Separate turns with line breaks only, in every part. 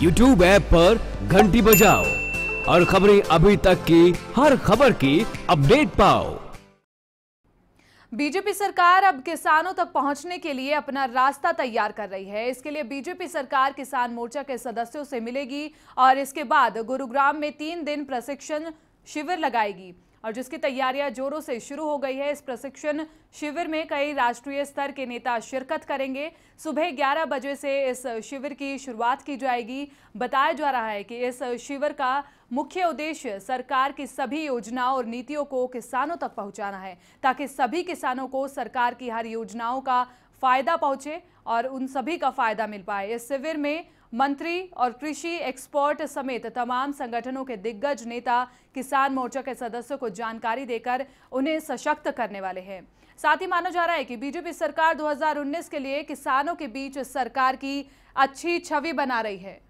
YouTube app पर घंटी बजाओ और खबरें अभी तक की हर खबर की अपडेट पाओ
बीजेपी सरकार अब किसानों तक पहुंचने के लिए अपना रास्ता तैयार कर रही है इसके लिए बीजेपी सरकार किसान मोर्चा के सदस्यों से मिलेगी और इसके बाद गुरुग्राम में तीन दिन प्रशिक्षण शिविर लगाएगी और जिसकी तैयारियां जोरों से शुरू हो गई है इस प्रशिक्षण शिविर में कई राष्ट्रीय स्तर के नेता शिरकत करेंगे सुबह 11 बजे से इस शिविर की शुरुआत की जाएगी बताया जा रहा है कि इस शिविर का मुख्य उद्देश्य सरकार की सभी योजनाओं और नीतियों को किसानों तक पहुंचाना है ताकि सभी किसानों को सरकार की हर योजनाओं का फायदा पहुंचे और उन सभी का फायदा मिल पाए इस शिविर में मंत्री और कृषि एक्सपर्ट समेत तमाम संगठनों के दिग्गज नेता किसान मोर्चा के सदस्यों को जानकारी देकर उन्हें सशक्त करने वाले हैं साथ ही माना जा रहा है कि बीजेपी सरकार 2019 के लिए किसानों के बीच सरकार की अच्छी छवि बना रही है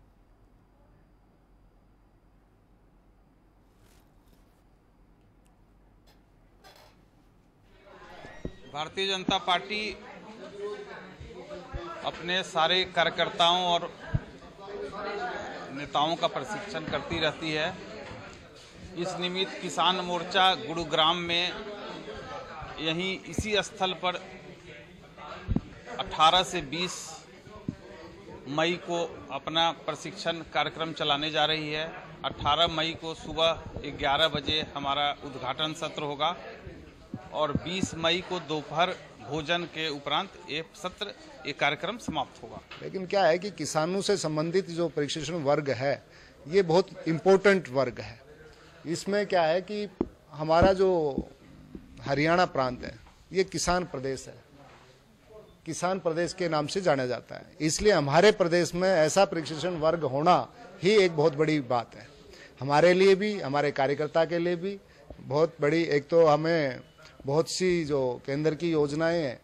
भारतीय जनता पार्टी अपने सारे कार्यकर्ताओं और नेताओं का प्रशिक्षण करती रहती है इस निमित्त किसान मोर्चा गुरुग्राम में यहीं इसी स्थल पर 18 से 20 मई को अपना प्रशिक्षण कार्यक्रम चलाने जा रही है 18 मई को सुबह 11 बजे हमारा उद्घाटन सत्र होगा और 20 मई को दोपहर भोजन के उपरांत ये सत्र ये कार्यक्रम समाप्त होगा
लेकिन क्या है कि किसानों से संबंधित जो प्रशिक्षण वर्ग है ये बहुत इम्पोर्टेंट वर्ग है इसमें क्या है कि हमारा जो हरियाणा प्रांत है ये किसान प्रदेश है किसान प्रदेश के नाम से जाना जाता है इसलिए हमारे प्रदेश में ऐसा प्रशिक्षण वर्ग होना ही एक बहुत बड़ी बात है हमारे लिए भी हमारे कार्यकर्ता के लिए भी बहुत बड़ी एक तो हमें बहुत सी जो केंद्र की योजनाएं हैं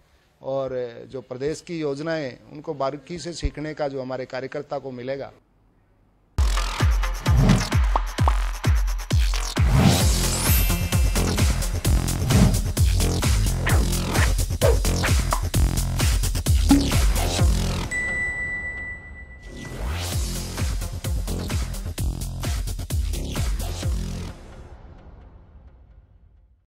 और जो प्रदेश की योजनाएं उनको बारीकी से सीखने का जो हमारे कार्यकर्ता को मिलेगा